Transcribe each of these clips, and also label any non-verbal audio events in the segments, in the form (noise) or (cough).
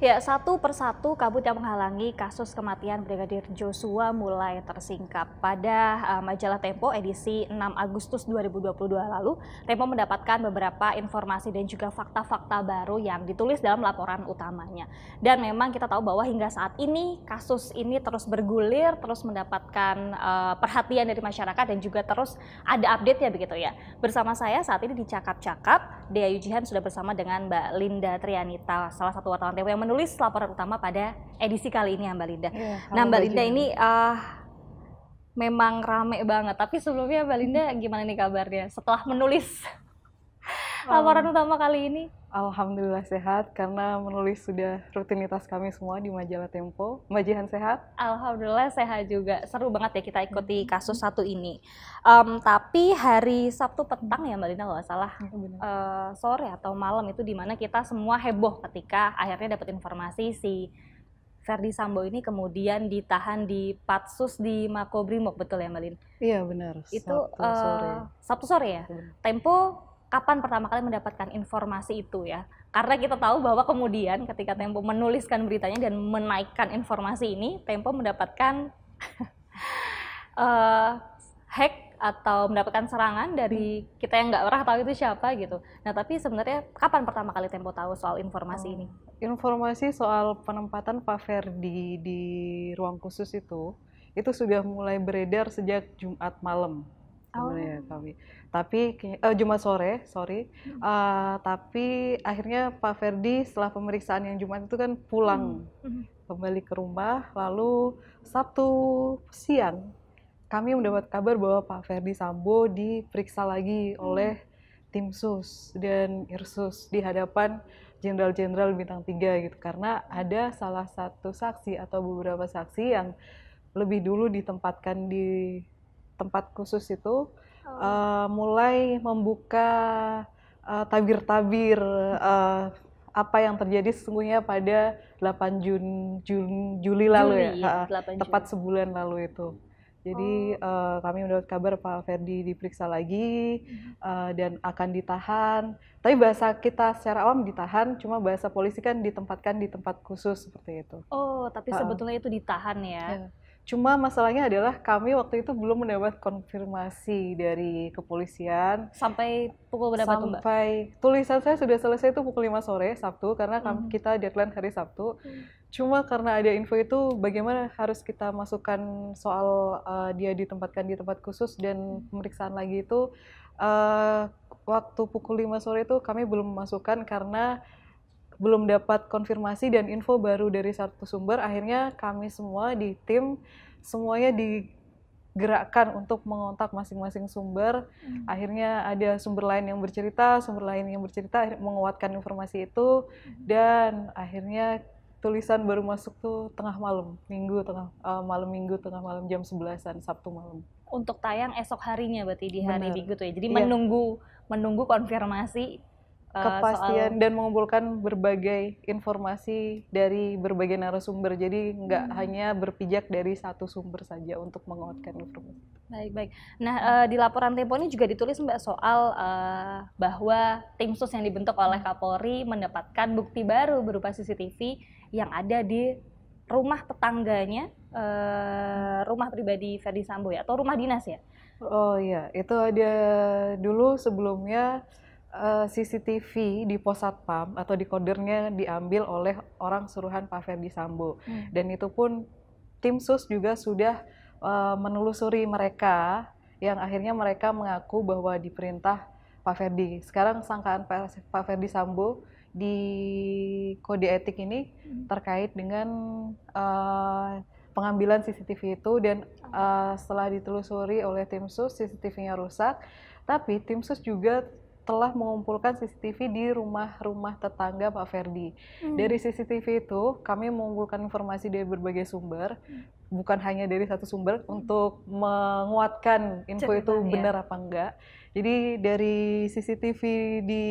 Ya, satu persatu kabut yang menghalangi kasus kematian Brigadir Joshua mulai tersingkap. Pada uh, majalah Tempo edisi 6 Agustus 2022 lalu, Tempo mendapatkan beberapa informasi dan juga fakta-fakta baru yang ditulis dalam laporan utamanya. Dan memang kita tahu bahwa hingga saat ini kasus ini terus bergulir, terus mendapatkan uh, perhatian dari masyarakat dan juga terus ada update ya begitu ya. Bersama saya saat ini di cakap-cakap, Dea Yujihan sudah bersama dengan Mbak Linda Trianita, salah satu wartawan Tempo yang menulis laporan utama pada edisi kali ini ya, Mbak Linda. Ya, nah Mbak Linda ini uh, memang rame banget. Tapi sebelumnya Mbak Linda gimana nih kabarnya setelah menulis laporan utama kali ini? Alhamdulillah sehat karena menulis sudah rutinitas kami semua di majalah Tempo. Mbak Jihan sehat? Alhamdulillah sehat juga. Seru banget ya kita ikuti hmm. kasus satu ini. Um, tapi hari Sabtu petang ya Mbak Lina nggak salah uh, sore atau malam itu di mana kita semua heboh ketika akhirnya dapat informasi si Verdi Sambo ini kemudian ditahan di Patsus di Makobrimob betul ya mbak Malin? Iya benar. Itu Sabtu uh, sore. Sabtu sore ya. Tempo kapan pertama kali mendapatkan informasi itu ya. Karena kita tahu bahwa kemudian ketika Tempo menuliskan beritanya dan menaikkan informasi ini, Tempo mendapatkan uh, (laughs) hack atau mendapatkan serangan dari hmm. kita yang nggak pernah tahu itu siapa gitu. Nah tapi sebenarnya kapan pertama kali Tempo tahu soal informasi hmm. ini? Informasi soal penempatan Pak Ferdi di ruang khusus itu, itu sudah mulai beredar sejak Jumat malam. Ya, oh. ya kami tapi uh, Jumat sore sorry hmm. Eh, tapi akhirnya Pak Ferdi setelah pemeriksaan yang Jumat itu kan pulang hmm. hmm. kembali ke rumah lalu Sabtu siang kami mendapat kabar bahwa Pak Ferdi Sambo diperiksa lagi hmm. oleh tim sus dan irsus di hadapan jenderal-jenderal bintang tiga gitu karena ada salah satu saksi atau beberapa saksi yang lebih dulu ditempatkan di tempat khusus itu oh. uh, mulai membuka eh, tabir-tabir uh, uh, apa yang terjadi sesungguhnya pada 8 Jun, Jun Juli lalu Juli, ya, tepat sebulan lalu itu. Jadi oh. uh, kami mendapat kabar Pak Ferdi diperiksa lagi hmm. uh, dan akan ditahan. Tapi bahasa kita secara awam ditahan, cuma bahasa polisi kan ditempatkan di tempat khusus seperti itu. Oh, tapi uh, sebetulnya itu ditahan ya. Yeah. Cuma masalahnya adalah kami waktu itu belum mendapat konfirmasi dari kepolisian. Sampai pukul berapa sampai, tuh Mbak? Sampai tulisan saya sudah selesai itu pukul 5 sore Sabtu karena hmm. kita deadline hari Sabtu. Hmm. Cuma karena ada info itu bagaimana harus kita masukkan soal uh, dia ditempatkan di tempat khusus dan hmm. pemeriksaan lagi itu uh, waktu pukul 5 sore itu kami belum masukkan karena belum dapat konfirmasi dan info baru dari satu sumber, akhirnya kami semua di tim semuanya digerakkan untuk mengontak masing-masing sumber. Hmm. Akhirnya ada sumber lain yang bercerita, sumber lain yang bercerita menguatkan informasi itu hmm. dan akhirnya tulisan baru masuk tuh tengah malam, minggu tengah uh, malam minggu tengah malam jam 11-an Sabtu malam. Untuk tayang esok harinya berarti di hari Bener. Minggu tuh ya. Jadi yeah. menunggu menunggu konfirmasi Eh, kepastian soal... dan mengumpulkan berbagai informasi dari berbagai narasumber. Jadi nggak hmm. hanya berpijak dari satu sumber saja untuk menguatkan informasi. Baik baik. Nah eh, di laporan Tempo ini juga ditulis mbak soal eh, bahwa tim sus yang dibentuk oleh Kapolri mendapatkan bukti baru berupa CCTV yang ada di rumah tetangganya, rumah pribadi Ferdi Sambo ya atau rumah dinas ya? Oh iya itu ada dulu sebelumnya. Eh, CCTV di pos satpam atau di kodernya diambil oleh orang suruhan Pak Ferdi Sambo hmm. dan itu pun tim sus juga sudah uh, menelusuri mereka yang akhirnya mereka mengaku bahwa diperintah Pak Ferdi. Sekarang sangkaan Pak Ferdi Sambo di kode etik ini hmm. terkait dengan uh, pengambilan CCTV itu dan uh, setelah ditelusuri oleh tim sus CCTV-nya rusak tapi tim sus juga telah mengumpulkan CCTV di rumah-rumah tetangga Pak Ferdi. Hmm. Dari CCTV itu kami mengumpulkan informasi dari berbagai sumber, hmm. bukan hanya dari satu sumber hmm. untuk menguatkan info Cerita, itu ya. benar ya. apa enggak. Jadi dari CCTV di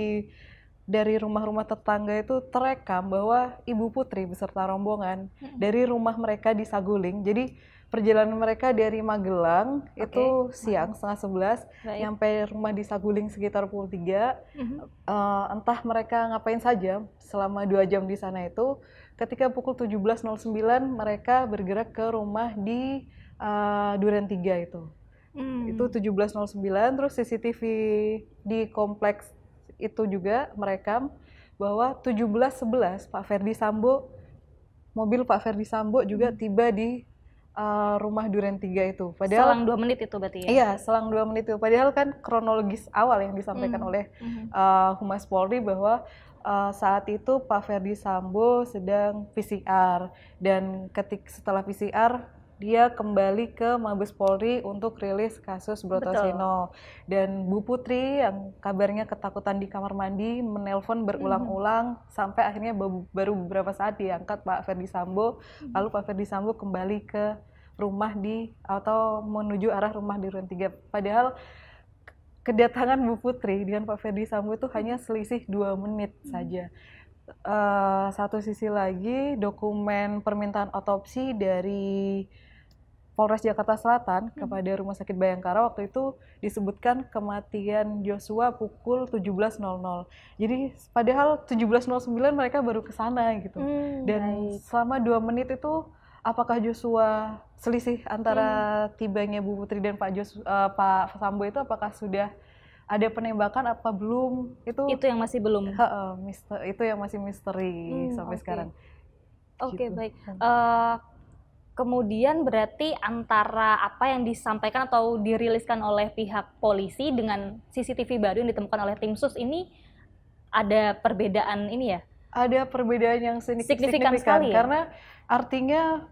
dari rumah-rumah tetangga itu terekam bahwa Ibu Putri beserta rombongan hmm. dari rumah mereka di Saguling. Jadi perjalanan mereka dari Magelang okay. itu siang setengah sebelas sampai nyampe rumah di Saguling sekitar pukul tiga mm-hmm. uh, entah mereka ngapain saja selama dua jam di sana itu ketika pukul 17.09 mereka bergerak ke rumah di uh, Duren Tiga itu mm. itu 17.09 terus CCTV di kompleks itu juga merekam bahwa 17.11 Pak Ferdi Sambo mobil Pak Ferdi Sambo juga mhm. tiba di uh, rumah Duren Tiga itu. Padahal selang dua menit itu berarti ya. Iya, selang dua menit itu. Padahal kan kronologis awal yang disampaikan mm. oleh Uh, Humas Polri bahwa uh, saat itu Pak Ferdi Sambo sedang PCR dan ketik setelah PCR dia kembali ke Mabes Polri untuk rilis kasus Brotosino. Betul. Dan Bu Putri yang kabarnya ketakutan di kamar mandi menelpon berulang-ulang hmm. sampai akhirnya baru beberapa saat diangkat Pak Ferdi Sambo. Hmm. Lalu Pak Ferdi Sambo kembali ke rumah di atau menuju arah rumah di Ruang 3. Padahal kedatangan Bu Putri dengan Pak Ferdi Sambo itu hanya mhm. selisih dua menit hmm. saja. Uh, satu sisi lagi dokumen permintaan otopsi dari Polres Jakarta Selatan hmm. kepada Rumah Sakit Bayangkara waktu itu disebutkan kematian Joshua pukul 17.00. Jadi padahal 17.09 mereka baru ke sana gitu. Hmm, Dan baik. selama dua menit itu apakah Joshua selisih antara hmm. tibanya Bu Putri dan Pak Joshua, uh, eh, Pak Sambo itu apakah sudah ada penembakan apa belum itu itu yang masih belum uh, mister, itu yang masih misteri hmm, sampai okay. sekarang. Oke okay, gitu. baik. Uh, kemudian berarti antara apa yang disampaikan atau diriliskan oleh pihak polisi dengan CCTV baru yang ditemukan oleh tim sus ini ada perbedaan ini ya? Ada perbedaan yang signifikan, signifikan sekali ya? karena artinya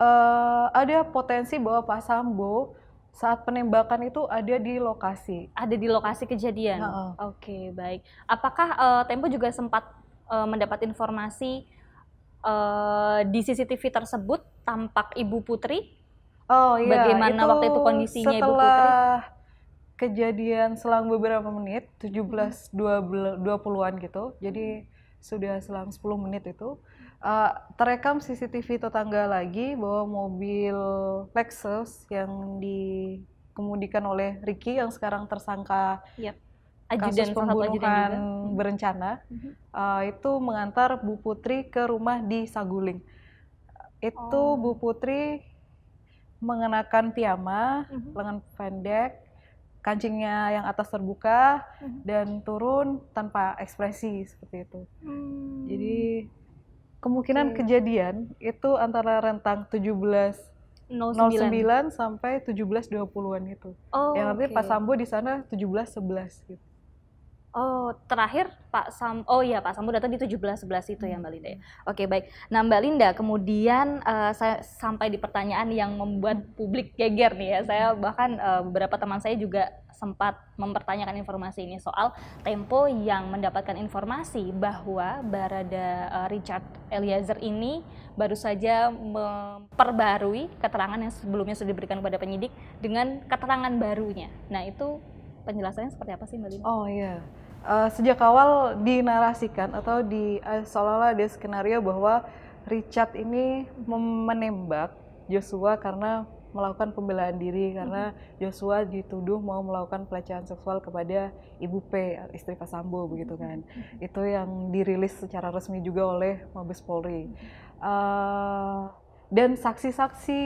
uh, ada potensi bahwa Pak Sambo saat penembakan itu ada di lokasi. Ada di lokasi kejadian. Uh Oke, okay, baik. Apakah uh, Tempo juga sempat uh, mendapat informasi uh, di CCTV tersebut tampak Ibu Putri? Oh iya. Bagaimana itu waktu itu kondisinya Ibu Putri? kejadian selang beberapa menit, 17 20 an gitu. Jadi sudah selang 10 menit itu uh, terekam CCTV tetangga lagi bahwa mobil Lexus yang dikemudikan oleh Ricky yang sekarang tersangka yep. Ajudan, kasus pembunuhan berencana uh, itu mengantar Bu Putri ke rumah di Saguling itu oh. Bu Putri mengenakan piyama, mm -hmm. lengan pendek, kancingnya yang atas terbuka mm -hmm. dan turun tanpa ekspresi seperti itu. Mm. Jadi kemungkinan okay. kejadian itu antara rentang 17 09, 09 sampai 17 20-an itu. Oh, yang artinya okay. Pak Sambo di sana 17 11 gitu. Oh, terakhir Pak Sam Oh iya, Pak Sambo datang di belas sebelas itu ya Mbak Linda. Ya? Hmm. Oke, baik. Nah, Mbak Linda, kemudian uh, saya sampai di pertanyaan yang membuat publik geger nih ya. Saya hmm. bahkan uh, beberapa teman saya juga sempat mempertanyakan informasi ini soal Tempo yang mendapatkan informasi bahwa Barada uh, Richard Eliezer ini baru saja memperbarui keterangan yang sebelumnya sudah diberikan kepada penyidik dengan keterangan barunya. Nah, itu penjelasannya seperti apa sih Mbak Linda? Oh iya. Yeah uh, sejak awal dinarasikan atau di uh, seolah-olah ada skenario bahwa Richard ini menembak Joshua karena melakukan pembelaan diri karena mm-hmm. Joshua dituduh mau melakukan pelecehan seksual kepada Ibu P, istri Pak Sambo begitu mm-hmm. kan. Mm-hmm. Itu yang dirilis secara resmi juga oleh Mabes Polri. Uh, dan saksi-saksi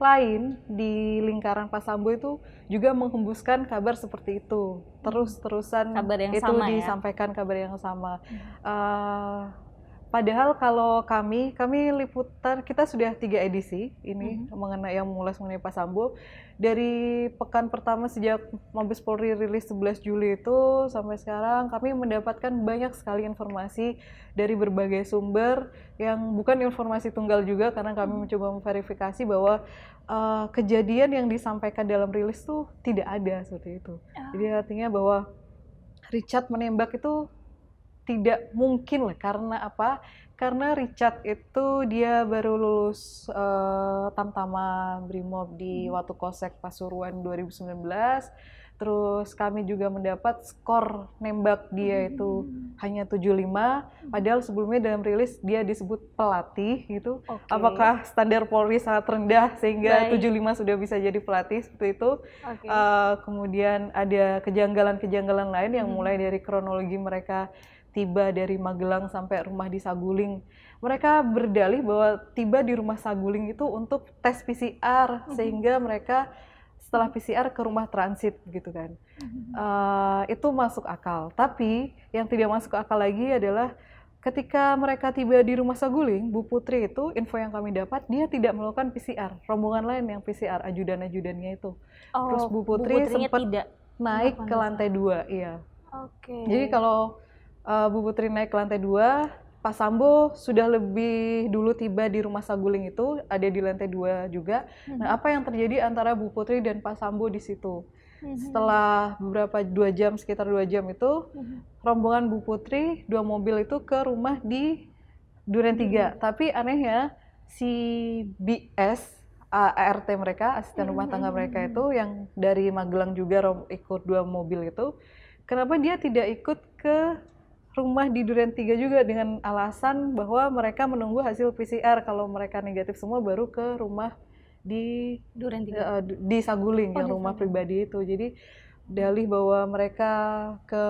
lain di lingkaran Pak Sambo itu juga menghembuskan kabar seperti itu terus-terusan itu sama ya? disampaikan ya? kabar yang sama. Uh, Padahal kalau kami, kami liputan kita sudah tiga edisi ini mm-hmm. mengenai yang mulai mengenai Pak Sambo dari pekan pertama sejak Mabes Polri rilis 11 Juli itu sampai sekarang kami mendapatkan banyak sekali informasi dari berbagai sumber yang bukan informasi tunggal juga karena kami mm mencoba memverifikasi bahwa uh, kejadian yang disampaikan dalam rilis itu tidak ada seperti itu. Ah. Jadi artinya bahwa Richard menembak itu tidak mungkin lah karena apa? Karena Richard itu dia baru lulus uh, tamtama Brimob di hmm. Watu Kosek Pasuruan 2019. Terus kami juga mendapat skor nembak dia hmm. itu hanya 75 hmm. padahal sebelumnya dalam rilis dia disebut pelatih gitu. Okay. Apakah standar Polri sangat rendah sehingga Baik. 75 sudah bisa jadi pelatih seperti itu? Okay. Uh, eh, kemudian ada kejanggalan-kejanggalan lain yang hmm. mulai dari kronologi mereka tiba dari Magelang sampai rumah di Saguling. Mereka berdalih bahwa tiba di rumah Saguling itu untuk tes PCR mm-hmm. sehingga mereka setelah PCR ke rumah transit gitu kan. Mm-hmm. Uh, itu masuk akal. Tapi yang tidak masuk akal lagi adalah ketika mereka tiba di rumah Saguling, Bu Putri itu info yang kami dapat dia tidak melakukan PCR. Rombongan lain yang PCR ajudan-ajudannya itu. Oh, Terus Bu Putri Bu sempat tidak naik ke lantai dua, iya. Oke. Okay. Jadi kalau uh, eh, Bu Putri naik ke lantai dua, Pak Sambo sudah lebih dulu tiba di rumah Saguling itu, ada di lantai dua juga. Hmm. Nah, mhm. apa yang terjadi antara Bu Putri dan Pak Sambo di situ? Mhm. Setelah beberapa dua jam, sekitar dua jam itu, mhm. rombongan Bu Putri dua mobil itu ke rumah di Duren Tiga. Hmm. Tapi anehnya si BS ART mereka, asisten rumah tangga mereka itu yang dari Magelang juga ikut dua mobil itu, kenapa dia tidak ikut ke rumah di Duren 3 juga dengan alasan bahwa mereka menunggu hasil PCR kalau mereka negatif semua baru ke rumah di Duren 3. Uh, eh, di Saguling oh, yang rumah pribadi itu. Jadi dalih bahwa mereka ke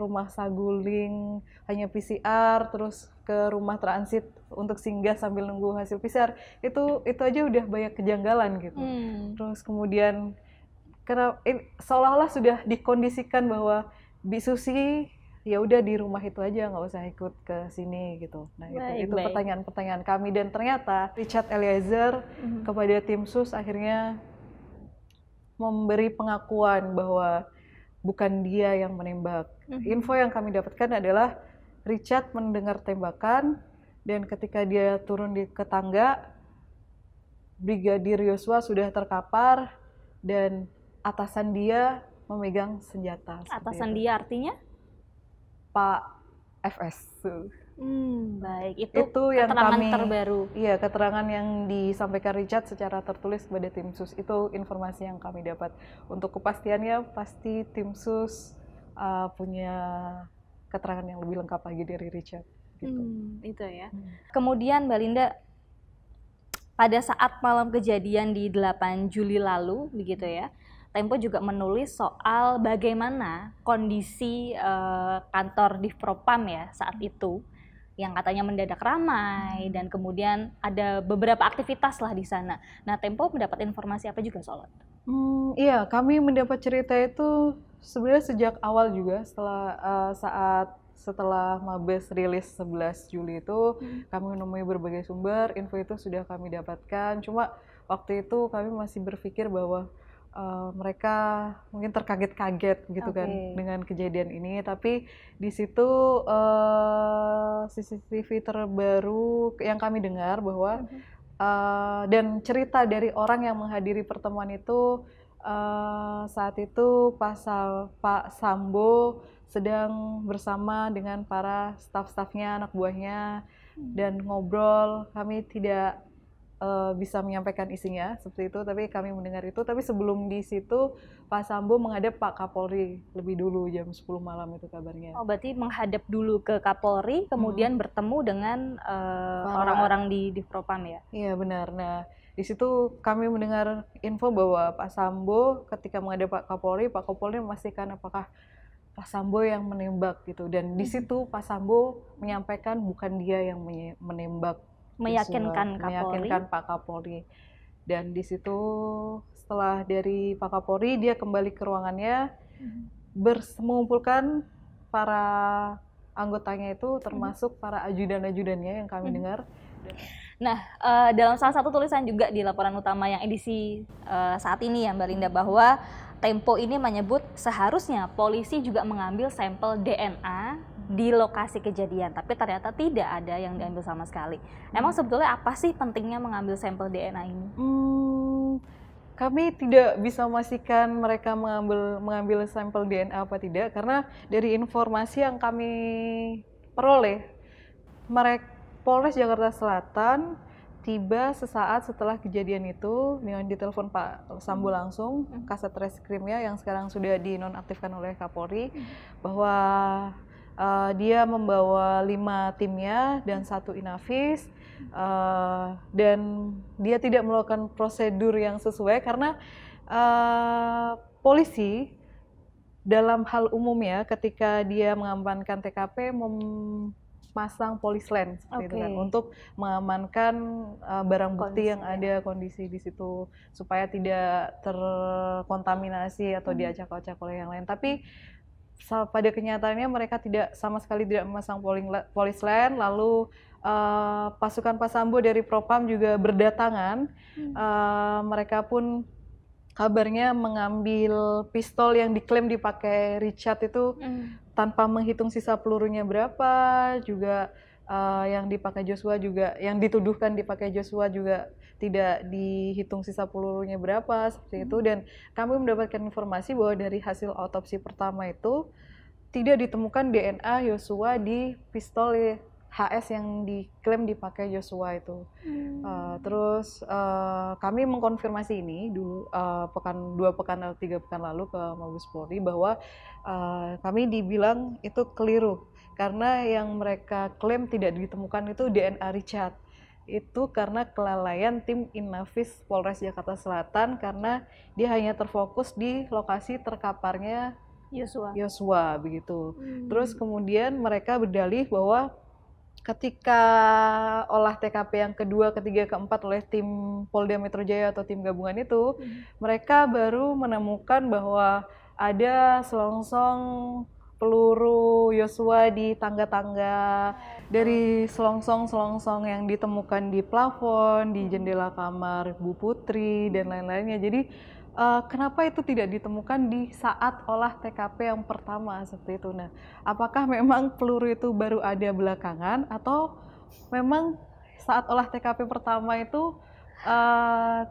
rumah Saguling hanya PCR terus ke rumah transit untuk singgah sambil nunggu hasil PCR itu itu aja udah banyak kejanggalan gitu hmm. terus kemudian karena seolah-olah sudah dikondisikan bahwa Bisusi ya udah di rumah itu aja nggak usah ikut ke sini gitu. Nah baik, itu pertanyaan-pertanyaan kami dan ternyata Richard Eliezer mm-hmm. kepada tim sus akhirnya memberi pengakuan bahwa bukan dia yang menembak. Mm-hmm. Info yang kami dapatkan adalah Richard mendengar tembakan dan ketika dia turun di ke tangga Brigadir Yosua sudah terkapar dan atasan dia memegang senjata. Atasan dia artinya? Pak FS. Hmm, baik itu, itu yang keterangan kami, terbaru. Iya, keterangan yang disampaikan Richard secara tertulis kepada tim sus itu informasi yang kami dapat. Untuk kepastiannya pasti tim sus uh, punya keterangan yang lebih lengkap lagi dari Richard. Gitu. Hmm, itu ya. Hmm. Kemudian Mbak Linda pada saat malam kejadian di 8 Juli lalu begitu ya. Tempo juga menulis soal bagaimana kondisi uh, kantor di Propam ya saat itu yang katanya mendadak ramai dan kemudian ada beberapa aktivitas lah di sana. Nah, Tempo mendapat informasi apa juga soal itu? Hmm, iya, kami mendapat cerita itu sebenarnya sejak awal juga setelah uh, saat setelah Mabes rilis 11 Juli itu hmm. kami menemui berbagai sumber, info itu sudah kami dapatkan. Cuma waktu itu kami masih berpikir bahwa uh, mereka mungkin terkaget-kaget gitu okay. kan dengan kejadian ini tapi di situ uh, eh, CCTV terbaru yang kami dengar bahwa uh, dan cerita dari orang yang menghadiri pertemuan itu uh, saat itu pasal Pak Sambo sedang bersama dengan para staf-stafnya anak buahnya mhm. dan ngobrol kami tidak uh, bisa menyampaikan isinya seperti itu tapi kami mendengar itu tapi sebelum di situ Pak Sambo menghadap Pak Kapolri lebih dulu jam 10 malam itu kabarnya oh berarti menghadap dulu ke Kapolri kemudian hmm. bertemu dengan eh, orang-orang uh, di di Propam ya iya benar nah di situ kami mendengar info bahwa Pak Sambo ketika menghadap Pak Kapolri Pak Kapolri memastikan apakah Pak Sambo yang menembak gitu dan di hmm. situ Pak Sambo menyampaikan bukan dia yang menembak meyakinkan Kapolri. Meyakinkan Pak Kapolri. Dan di situ setelah dari Pak Kapolri dia kembali ke ruangannya mm-hmm. mengumpulkan para anggotanya itu termasuk mm-hmm. para ajudan-ajudannya yang kami mm-hmm. dengar. Nah, uh, dalam salah satu tulisan juga di laporan utama yang edisi uh, saat ini ya Mbak Linda bahwa Tempo ini menyebut seharusnya polisi juga mengambil sampel DNA di lokasi kejadian, tapi ternyata tidak ada yang diambil sama sekali. Hmm. Emang sebetulnya apa sih pentingnya mengambil sampel DNA ini? Hmm, kami tidak bisa memastikan mereka mengambil mengambil sampel DNA apa tidak karena dari informasi yang kami peroleh, mereka Polres Jakarta Selatan tiba sesaat setelah kejadian itu dengan ditelepon Pak Sambo hmm. langsung hmm. kaset reskrimnya yang sekarang sudah dinonaktifkan oleh Kapolri bahwa Uh, dia membawa lima timnya dan satu inavis uh, eh, dan dia tidak melakukan prosedur yang sesuai karena uh, polisi dalam hal umumnya ketika dia mengamankan TKP memasang polis lens seperti okay. itu kan untuk mengamankan uh, barang bukti kondisi, yang ya. ada kondisi di situ supaya tidak terkontaminasi atau hmm. diacak-acak oleh yang lain. Tapi pada kenyataannya mereka tidak sama sekali tidak memasang polis land lalu uh, pasukan Pasambo dari Propam juga berdatangan uh, mereka pun kabarnya mengambil pistol yang diklaim dipakai Richard itu hmm. tanpa menghitung sisa pelurunya berapa juga uh, yang dipakai Joshua juga yang dituduhkan dipakai Joshua juga tidak dihitung sisa pelurunya berapa seperti hmm. itu dan kami mendapatkan informasi bahwa dari hasil autopsi pertama itu tidak ditemukan DNA Yosua di pistol HS yang diklaim dipakai Yosua itu. Hmm. Uh, terus uh, kami mengkonfirmasi ini dulu uh, pekan dua pekan atau tiga pekan lalu ke Mabes Polri bahwa uh, kami dibilang itu keliru karena yang mereka klaim tidak ditemukan itu DNA Richard itu karena kelalaian tim Inavis Polres Jakarta Selatan karena dia hanya terfokus di lokasi terkaparnya Yosua. Yosua begitu. Hmm. Terus kemudian mereka berdalih bahwa ketika olah TKP yang kedua, ketiga, keempat oleh tim Polda Metro Jaya atau tim gabungan itu, hmm. mereka baru menemukan bahwa ada selongsong peluru Yosua di tangga-tangga dari selongsong-selongsong yang ditemukan di plafon, di jendela kamar Bu Putri dan lain-lainnya. Jadi uh, kenapa itu tidak ditemukan di saat olah TKP yang pertama seperti itu? Nah, apakah memang peluru itu baru ada belakangan atau memang saat olah TKP pertama itu uh,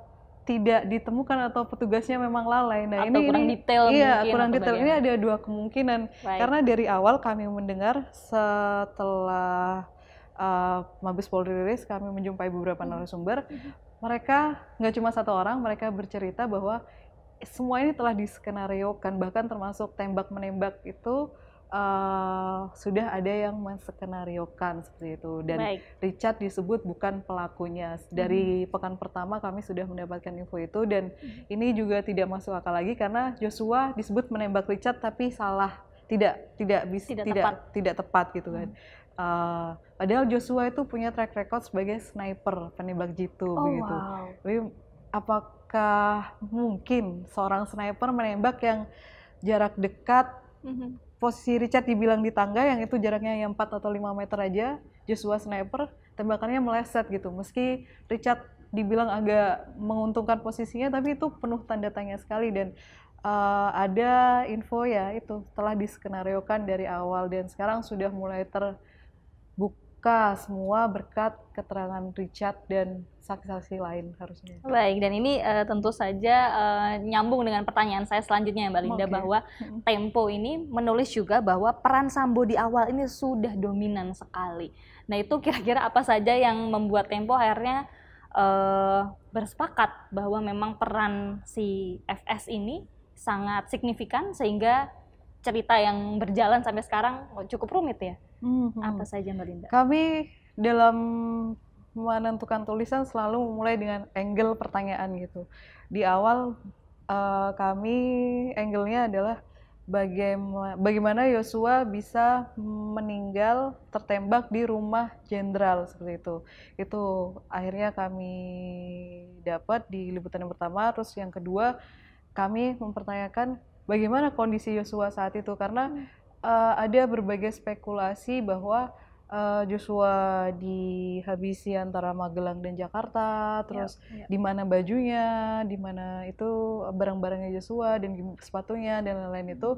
tidak ditemukan atau petugasnya memang lalai. Nah, atau ini kurang ini, detail iya, mungkin. kurang detail. Ini ada dua kemungkinan. Right. Karena dari awal kami mendengar setelah uh, Mabes Polri rilis kami menjumpai beberapa hmm. narasumber, hmm. mereka nggak cuma satu orang, mereka bercerita bahwa semua ini telah diskenariokan bahkan termasuk tembak menembak itu uh, sudah ada yang mensekenariokan seperti itu dan Baik. Richard disebut bukan pelakunya. Dari hmm. pekan pertama kami sudah mendapatkan info itu dan hmm. ini juga tidak masuk akal lagi karena Joshua disebut menembak Richard tapi salah tidak tidak bisa tidak tidak tepat, tidak tepat gitu kan. Hmm. Uh, padahal Joshua itu punya track record sebagai sniper penembak jitu oh, begitu. Wow. Tapi apakah mungkin seorang sniper menembak yang jarak dekat mm -hmm posisi Richard dibilang di tangga yang itu jaraknya yang 4 atau 5 meter aja Joshua sniper tembakannya meleset gitu meski Richard dibilang agak menguntungkan posisinya tapi itu penuh tanda tanya sekali dan uh, ada info ya itu telah diskenariokan dari awal dan sekarang sudah mulai terbukti terbuka semua berkat keterangan Richard dan saksi-saksi lain harusnya. Baik, dan ini uh, tentu saja uh, nyambung dengan pertanyaan saya selanjutnya ya, Mbak Linda okay. bahwa Tempo ini menulis juga bahwa peran Sambo di awal ini sudah dominan sekali. Nah, itu kira-kira apa saja yang membuat Tempo akhirnya uh, bersepakat bahwa memang peran si FS ini sangat signifikan sehingga cerita yang berjalan sampai sekarang cukup rumit ya? Hmm, hmm. apa saja Mbak Linda? Kami dalam menentukan tulisan selalu mulai dengan angle pertanyaan gitu. Di awal uh, kami angle-nya adalah bagaimana bagaimana Yosua bisa meninggal tertembak di rumah jenderal seperti itu. Itu akhirnya kami dapat di liputan yang pertama, terus yang kedua kami mempertanyakan bagaimana kondisi Yosua saat itu karena hmm uh, ada berbagai spekulasi bahwa uh, Joshua dihabisi antara Magelang dan Jakarta, terus yep, ya, yep. Ya. di mana bajunya, di mana itu barang-barangnya Joshua dan sepatunya dan lain-lain itu.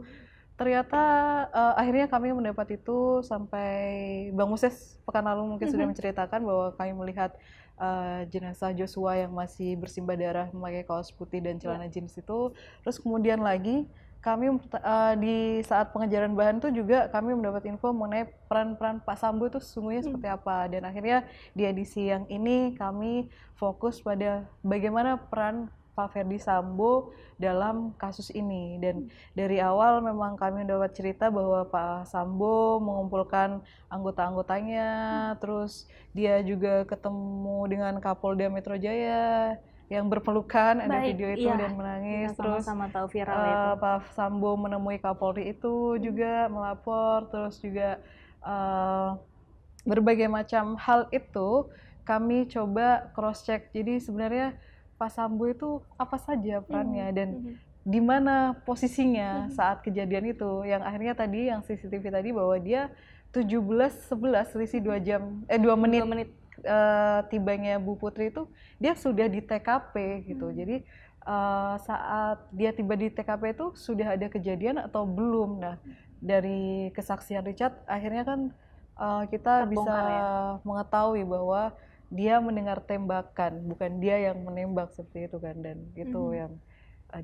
Ternyata uh, akhirnya kami mendapat itu sampai Bang Muses pekan lalu mungkin sudah mhm. menceritakan bahwa kami melihat uh, jenazah Joshua yang masih bersimbah darah memakai kaos putih dan celana ya. jeans itu. Terus kemudian lagi kami uh, di saat pengejaran bahan tuh juga kami mendapat info mengenai peran-peran Pak Sambo itu sesungguhnya hmm. seperti apa dan akhirnya di edisi yang ini kami fokus pada bagaimana peran Pak Ferdi Sambo dalam kasus ini dan hmm. dari awal memang kami mendapat cerita bahwa Pak Sambo mengumpulkan anggota-anggotanya hmm. terus dia juga ketemu dengan Kapolda Metro Jaya yang berpelukan, ada video itu iya, dan menangis. Iya, terus sama, -sama tahu viral uh, itu. Pak Sambo menemui Kapolri itu hmm. juga melapor, terus juga uh, berbagai macam hal itu kami coba cross check. Jadi sebenarnya Pak Sambo itu apa saja perannya -hmm. dan -hmm di mana posisinya hmm, hmm. saat kejadian itu yang akhirnya tadi yang CCTV tadi bahwa dia 17 11 selisih 2 jam eh 2 menit 2 menit uh, tibanya Bu Putri itu dia sudah di TKP gitu. Hmm. Jadi uh, saat dia tiba di TKP itu sudah ada kejadian atau belum? Nah, dari kesaksian Richard akhirnya kan uh, kita bisa ya? mengetahui bahwa dia mendengar tembakan, bukan dia yang menembak seperti itu kan dan itu hmm. yang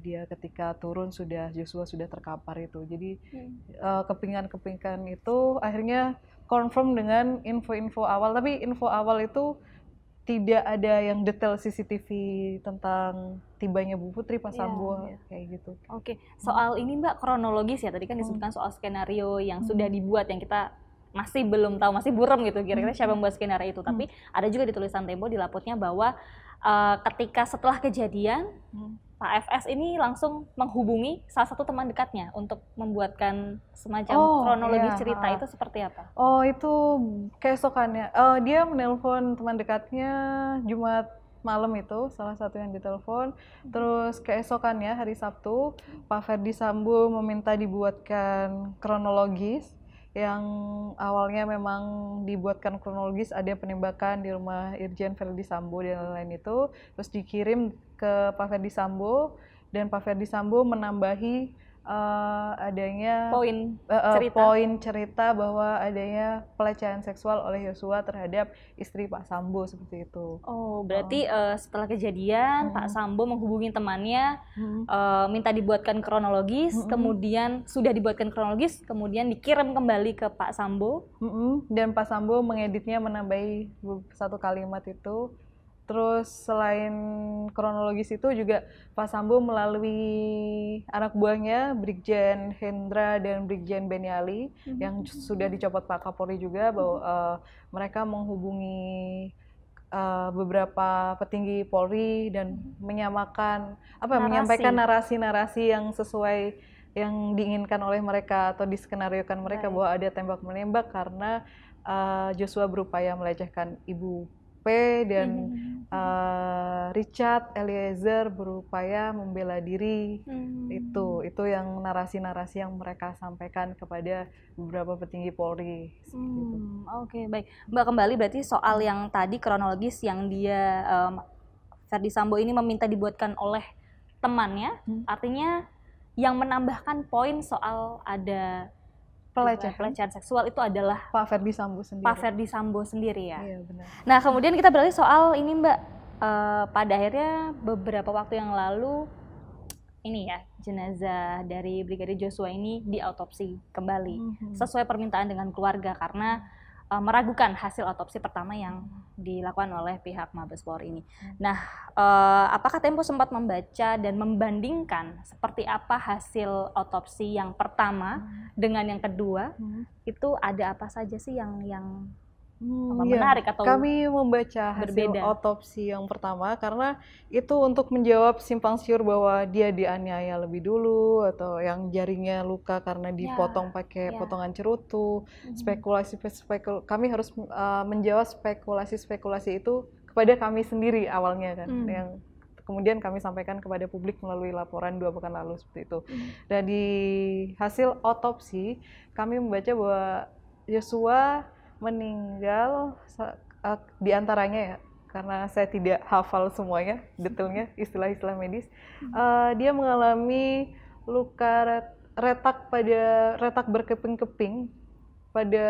dia ketika turun sudah Joshua sudah terkapar itu. Jadi hmm. uh, kepingan-kepingan itu akhirnya confirm dengan info-info awal tapi info awal itu tidak ada yang detail CCTV tentang tibanya Bu Putri pas yeah, yeah. kayak gitu. Oke, okay. soal ini Mbak kronologis ya tadi kan disebutkan soal skenario yang hmm. sudah dibuat yang kita masih belum tahu masih buram gitu kira-kira siapa hmm. yang membuat skenario itu. Tapi hmm. ada juga di tulisan Tempo di laputnya bahwa uh, ketika setelah kejadian hmm Pak nah, FS ini langsung menghubungi salah satu teman dekatnya untuk membuatkan semacam oh, kronologi iya. cerita itu seperti apa? Oh itu keesokannya, uh, eh, dia menelpon teman dekatnya Jumat malam itu salah satu yang ditelepon. Terus keesokannya hari Sabtu Pak Ferdi Sambo meminta dibuatkan kronologis yang awalnya memang dibuatkan kronologis ada penembakan di rumah Irjen Verdi Sambo dan lain-lain itu terus dikirim ke Pak Verdi Sambo dan Pak Verdi Sambo menambahi uh, adanya poin uh, uh, cerita. poin cerita bahwa adanya pelecehan seksual oleh Yosua terhadap istri Pak Sambo seperti itu. Oh, berarti oh. Uh, setelah kejadian hmm. Pak Sambo menghubungi temannya hmm. uh, minta dibuatkan kronologis, hmm. kemudian sudah dibuatkan kronologis, kemudian dikirim kembali ke Pak Sambo. Hmm. Dan Pak Sambo mengeditnya menambahi satu kalimat itu Terus selain kronologis itu juga Pak Sambo melalui anak buahnya Brigjen Hendra dan Brigjen Beniali mm-hmm. yang sudah dicopot Pak Kapolri juga bahwa uh, mereka menghubungi uh, beberapa petinggi Polri dan mhm. menyamakan apa narasi. menyampaikan narasi-narasi yang sesuai yang diinginkan oleh mereka atau diskenariokan mereka Baik. bahwa ada tembak menembak karena eh, Joshua berupaya melecehkan ibu dan hmm. uh, Richard Eliezer berupaya membela diri hmm. itu itu yang narasi-narasi yang mereka sampaikan kepada beberapa petinggi Polri. Hmm. Gitu. Oke okay, baik Mbak kembali berarti soal yang tadi kronologis yang dia um, Ferdi Sambo ini meminta dibuatkan oleh temannya, hmm. artinya yang menambahkan poin soal ada pelecehan. pelecehan seksual itu adalah Pak Ferdi Sambo sendiri. Pak Ferdi Sambo sendiri ya. Iya, benar. Nah, kemudian kita beralih soal ini Mbak uh, pada akhirnya beberapa waktu yang lalu ini ya jenazah dari Brigadir Joshua ini diautopsi kembali mm -hmm. sesuai permintaan dengan keluarga karena uh, meragukan hasil otopsi pertama yang dilakukan oleh pihak Mabes Polri ini. Nah, uh, apakah Tempo sempat membaca dan membandingkan seperti apa hasil otopsi yang pertama hmm. dengan yang kedua? Hmm. Itu ada apa saja sih yang yang Hmm, ya, menarik atau kami membaca hasil berbeda. otopsi yang pertama karena itu untuk menjawab simpang siur bahwa dia dianiaya lebih dulu atau yang jarinya luka karena ya, dipotong ya, pakai ya. potongan cerutu hmm. spekulasi spekul kami harus uh, menjawab spekulasi spekulasi itu kepada kami sendiri awalnya kan hmm. yang kemudian kami sampaikan kepada publik melalui laporan dua pekan lalu seperti itu hmm. dan di hasil otopsi kami membaca bahwa Yosua meninggal uh, eh, diantaranya ya karena saya tidak hafal semuanya detailnya istilah-istilah medis uh, dia mengalami luka retak pada retak berkeping-keping pada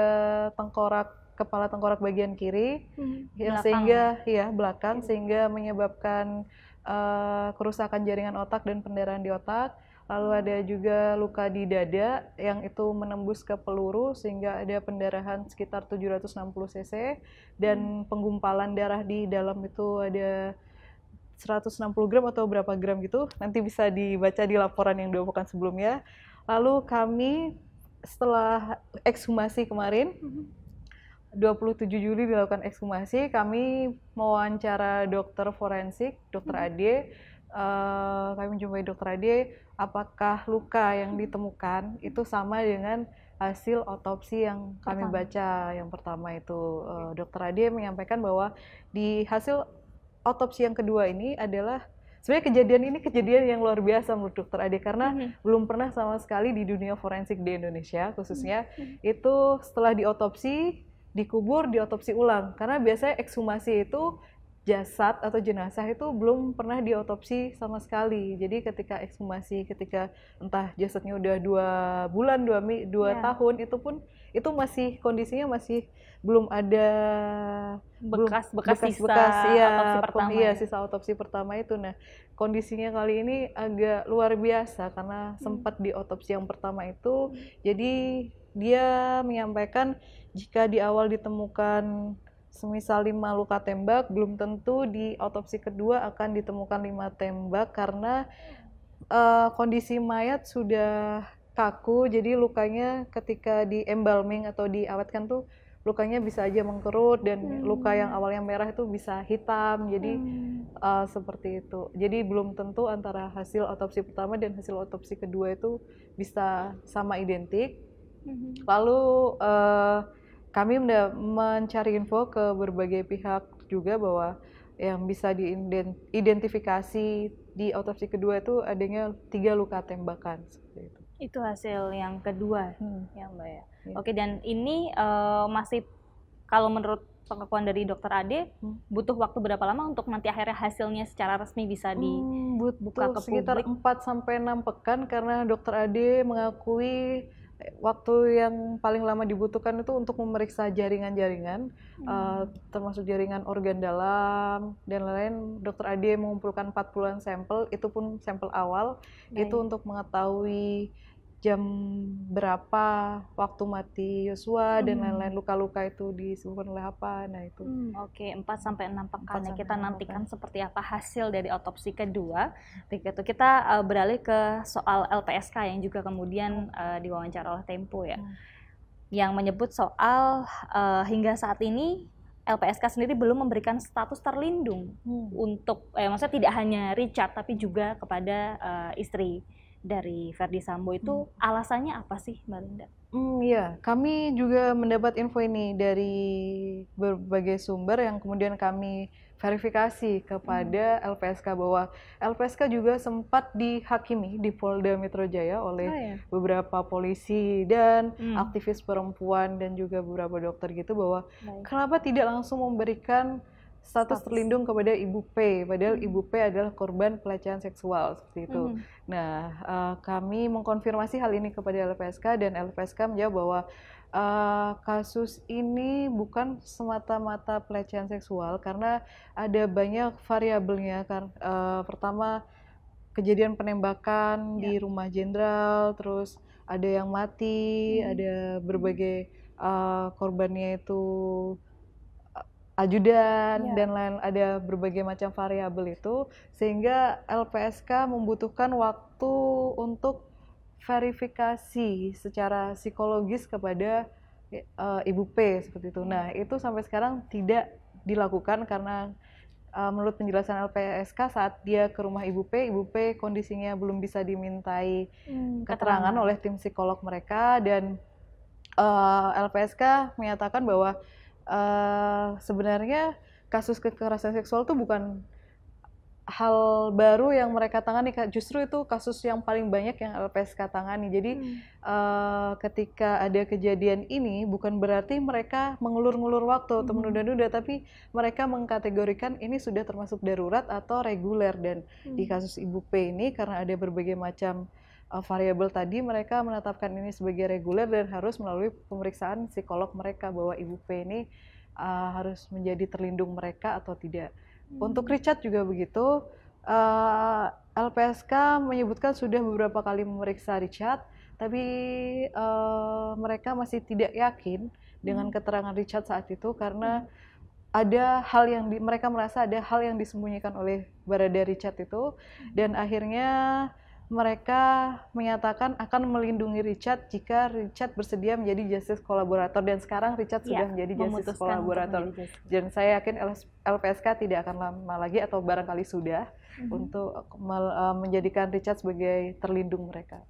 tengkorak kepala tengkorak bagian kiri hmm, yang sehingga ya belakang sehingga ya? Ya, iya. menyebabkan uh, kerusakan jaringan otak dan pendarahan di otak lalu ada juga luka di dada yang itu menembus ke peluru sehingga ada pendarahan sekitar 760 cc dan hmm. penggumpalan darah di dalam itu ada 160 gram atau berapa gram gitu nanti bisa dibaca di laporan yang dilakukan sebelumnya lalu kami setelah ekshumasi kemarin 27 hmm. Juli dilakukan ekshumasi, kami mewawancara dokter forensik, dokter hmm. Ade, uh, kami menjumpai dokter Ade apakah luka yang ditemukan itu sama dengan hasil otopsi yang kami pertama. baca yang pertama itu uh, dokter Ade menyampaikan bahwa di hasil otopsi yang kedua ini adalah sebenarnya kejadian ini kejadian yang luar biasa menurut dokter Ade karena mm-hmm. belum pernah sama sekali di dunia forensik di Indonesia khususnya mm-hmm. itu setelah diotopsi dikubur diotopsi ulang karena biasanya ekshumasi itu jasad atau jenazah itu belum pernah diotopsi sama sekali. Jadi ketika ekshumasi, ketika entah jasadnya udah dua bulan, dua, dua yeah. tahun, itu pun itu masih kondisinya masih belum ada bekas bekas, bekas sisa bekas, ya, otopsi pertama. Iya, ya. sisa otopsi pertama itu. Nah, kondisinya kali ini agak luar biasa karena hmm. sempat diotopsi yang pertama itu, hmm. jadi dia menyampaikan jika di awal ditemukan semisal lima luka tembak belum tentu di otopsi kedua akan ditemukan lima tembak karena uh, kondisi mayat sudah kaku jadi lukanya ketika di embalming atau diawetkan tuh lukanya bisa aja mengkerut dan hmm. luka yang awalnya merah itu bisa hitam jadi hmm. uh, seperti itu jadi belum tentu antara hasil otopsi pertama dan hasil otopsi kedua itu bisa sama identik hmm. lalu uh, kami sudah mencari info ke berbagai pihak juga bahwa yang bisa diidentifikasi di autopsi kedua itu adanya tiga luka tembakan itu. Itu hasil yang kedua hmm. ya Mbak ya. ya. Oke dan ini uh, masih kalau menurut pengakuan dari dokter Ade hmm. butuh waktu berapa lama untuk nanti akhirnya hasilnya secara resmi bisa dibuka hmm, butuh ke publik? Sekitar 4 sampai 6 pekan karena dokter Ade mengakui waktu yang paling lama dibutuhkan itu untuk memeriksa jaringan-jaringan, hmm. uh, termasuk jaringan organ dalam dan lain-lain. Dokter Adi mengumpulkan 40-an sampel, itu pun sampel awal, Baik. itu untuk mengetahui jam berapa waktu mati Yosua hmm. dan lain-lain luka-luka itu disebutkan oleh apa nah itu hmm, oke okay. 4 sampai 6 pekan ya kita nantikan pekan. seperti apa hasil dari otopsi kedua begitu kita uh, beralih ke soal LPSK yang juga kemudian uh, diwawancara oleh Tempo ya hmm. yang menyebut soal uh, hingga saat ini LPSK sendiri belum memberikan status terlindung hmm. untuk, eh, maksudnya tidak hanya Richard tapi juga kepada uh, istri dari Verdi Sambo itu hmm. alasannya apa sih Mbak Linda? Hmm, ya, kami juga mendapat info ini dari berbagai sumber yang kemudian kami verifikasi kepada hmm. LPSK bahwa LPSK juga sempat dihakimi di Polda Metro Jaya oleh oh, ya? beberapa polisi dan hmm. aktivis perempuan dan juga beberapa dokter gitu bahwa Baik. kenapa tidak langsung memberikan status terlindung kepada Ibu P, padahal hmm. Ibu P adalah korban pelecehan seksual seperti itu. Hmm. Nah, uh, kami mengkonfirmasi hal ini kepada LPSK dan LPSK menjawab bahwa uh, kasus ini bukan semata-mata pelecehan seksual karena ada banyak variabelnya. Karena uh, pertama kejadian penembakan ya. di rumah jenderal, terus ada yang mati, hmm. ada berbagai uh, korbannya itu ajudan ya. dan lain ada berbagai macam variabel itu sehingga LPSK membutuhkan waktu untuk verifikasi secara psikologis kepada uh, Ibu P seperti itu. Nah, itu sampai sekarang tidak dilakukan karena uh, menurut penjelasan LPSK saat dia ke rumah Ibu P, Ibu P kondisinya belum bisa dimintai hmm, keterangan oleh tim psikolog mereka dan uh, eh, LPSK menyatakan bahwa uh, sebenarnya kasus kekerasan seksual itu bukan hal baru yang mereka tangani justru itu kasus yang paling banyak yang LPSK tangani jadi hmm. uh, ketika ada kejadian ini bukan berarti mereka mengulur-ngulur waktu hmm. atau menunda-nunda tapi mereka mengkategorikan ini sudah termasuk darurat atau reguler dan hmm. di kasus Ibu P ini karena ada berbagai macam uh, eh, variabel tadi mereka menetapkan ini sebagai reguler dan harus melalui pemeriksaan psikolog mereka bahwa ibu P ini uh, harus menjadi terlindung mereka atau tidak. Hmm. Untuk Richard juga begitu. Uh, eh, LPSK menyebutkan sudah beberapa kali memeriksa Richard, tapi uh, mereka masih tidak yakin dengan hmm. keterangan Richard saat itu karena hmm ada hal yang di, mereka merasa ada hal yang disembunyikan oleh Barada Richard itu hmm. dan akhirnya mereka menyatakan akan melindungi Richard jika Richard bersedia menjadi justice kolaborator dan sekarang Richard ya, sudah menjadi justice kolaborator. Dan saya yakin LPSK tidak akan lama lagi atau barangkali sudah mm -hmm. untuk eh, menjadikan Richard sebagai terlindung mereka.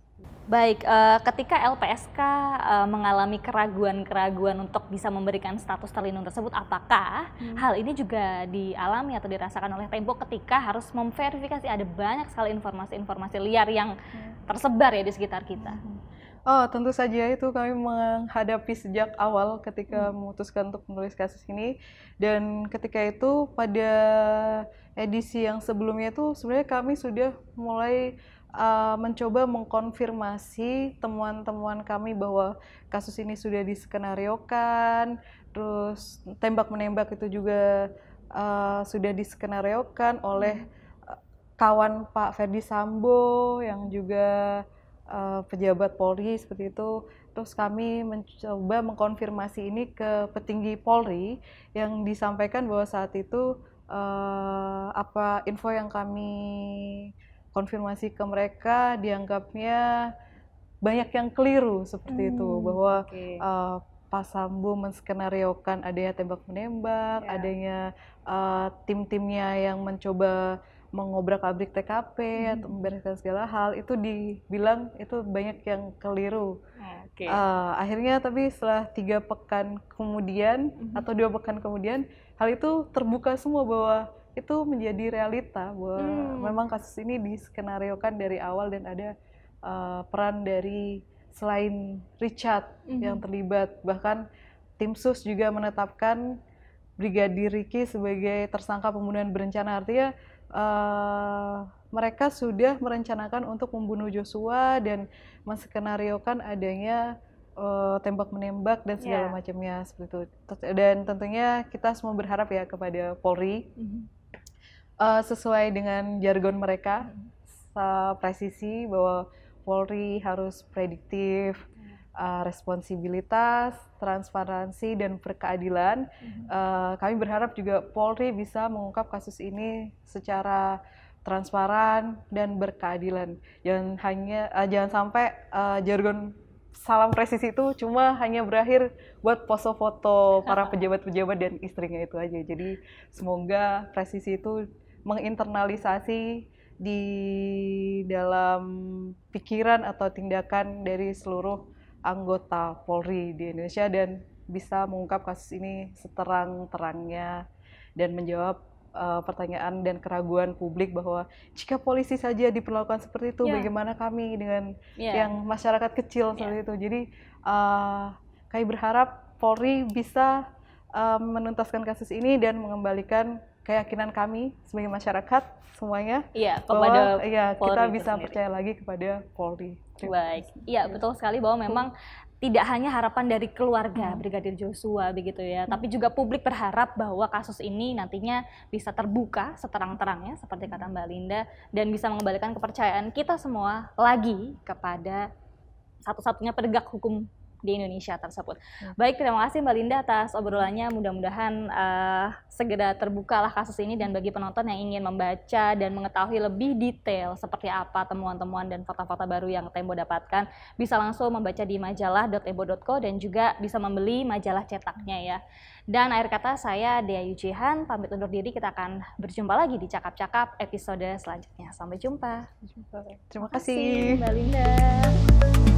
Baik, eh, ketika LPSK eh, mengalami keraguan-keraguan untuk bisa memberikan status terlindung tersebut, apakah hmm. hal ini juga dialami atau dirasakan oleh Tempo ketika harus memverifikasi ada banyak sekali informasi-informasi liar yang ya. tersebar ya di sekitar kita? Hmm. Oh, tentu saja itu kami menghadapi sejak awal ketika hmm. memutuskan untuk menulis kasus ini dan ketika itu pada edisi yang sebelumnya itu sebenarnya kami sudah mulai uh, mencoba mengkonfirmasi temuan-temuan kami bahwa kasus ini sudah diskenariokan, terus tembak menembak itu juga uh, sudah diskenariokan oleh hmm. eh, kawan Pak Ferdi Sambo yang juga uh, pejabat Polri seperti itu. Terus kami mencoba mengkonfirmasi ini ke petinggi Polri yang disampaikan bahwa saat itu uh, apa info yang kami konfirmasi ke mereka dianggapnya banyak yang keliru seperti hmm, itu bahwa okay. uh, eh, Pak Sambo menskenariokan adanya tembak menembak, yeah. adanya uh, tim-timnya yang mencoba mengobrak-abrik TKP hmm. atau membereskan segala hal itu dibilang itu banyak yang keliru. Ah, okay. Uh, eh, akhirnya tapi setelah tiga pekan kemudian hmm. atau dua pekan kemudian hal itu terbuka semua bahwa itu menjadi realita bahwa hmm. memang kasus ini diskenariokan dari awal dan ada uh, peran dari selain Richard hmm. yang terlibat bahkan tim sus juga menetapkan Brigadir Ricky sebagai tersangka pembunuhan berencana artinya uh, mereka sudah merencanakan untuk membunuh Joshua dan menskenariokan adanya uh, eh, tembak menembak dan segala yeah. macamnya seperti itu dan tentunya kita semua berharap ya kepada Polri mm -hmm uh, sesuai dengan jargon mereka hmm. presisi bahwa Polri harus prediktif, uh, responsibilitas, transparansi dan berkeadilan. Uh, hmm. eh, kami berharap juga Polri bisa mengungkap kasus ini secara transparan dan berkeadilan. Jangan hanya uh, jangan sampai uh, jargon salam presisi itu cuma hanya berakhir buat poso foto para (laughs) pejabat-pejabat dan istrinya itu aja. Jadi semoga presisi itu menginternalisasi di dalam pikiran atau tindakan dari seluruh anggota Polri di Indonesia dan bisa mengungkap kasus ini seterang-terangnya dan menjawab uh, pertanyaan dan keraguan publik bahwa jika polisi saja diperlakukan seperti itu yeah. bagaimana kami dengan yeah. yang masyarakat kecil ya. seperti yeah. itu jadi uh, kami berharap Polri bisa uh, menuntaskan kasus ini dan mengembalikan keyakinan kami sebagai masyarakat semuanya iya, kepada bahwa ya, kita bisa sendiri. percaya lagi kepada Polri. Baik, iya, iya betul sekali bahwa memang tidak hanya harapan dari keluarga hmm. Brigadir Joshua begitu ya, hmm. tapi juga publik berharap bahwa kasus ini nantinya bisa terbuka seterang-terangnya seperti kata hmm. Mbak Linda dan bisa mengembalikan kepercayaan kita semua lagi kepada satu-satunya penegak hukum di Indonesia tersebut. Hmm. Baik, terima kasih Mbak Linda atas obrolannya. Mudah-mudahan uh, segera terbukalah kasus ini dan bagi penonton yang ingin membaca dan mengetahui lebih detail seperti apa temuan-temuan dan fakta-fakta baru yang Tembo dapatkan, bisa langsung membaca di majalah.tembo.co dan juga bisa membeli majalah cetaknya ya. Dan akhir kata saya Dea Yujihan pamit undur diri. Kita akan berjumpa lagi di cakap-cakap episode selanjutnya. Sampai jumpa. Sampai jumpa. Terima kasih Mbak Linda.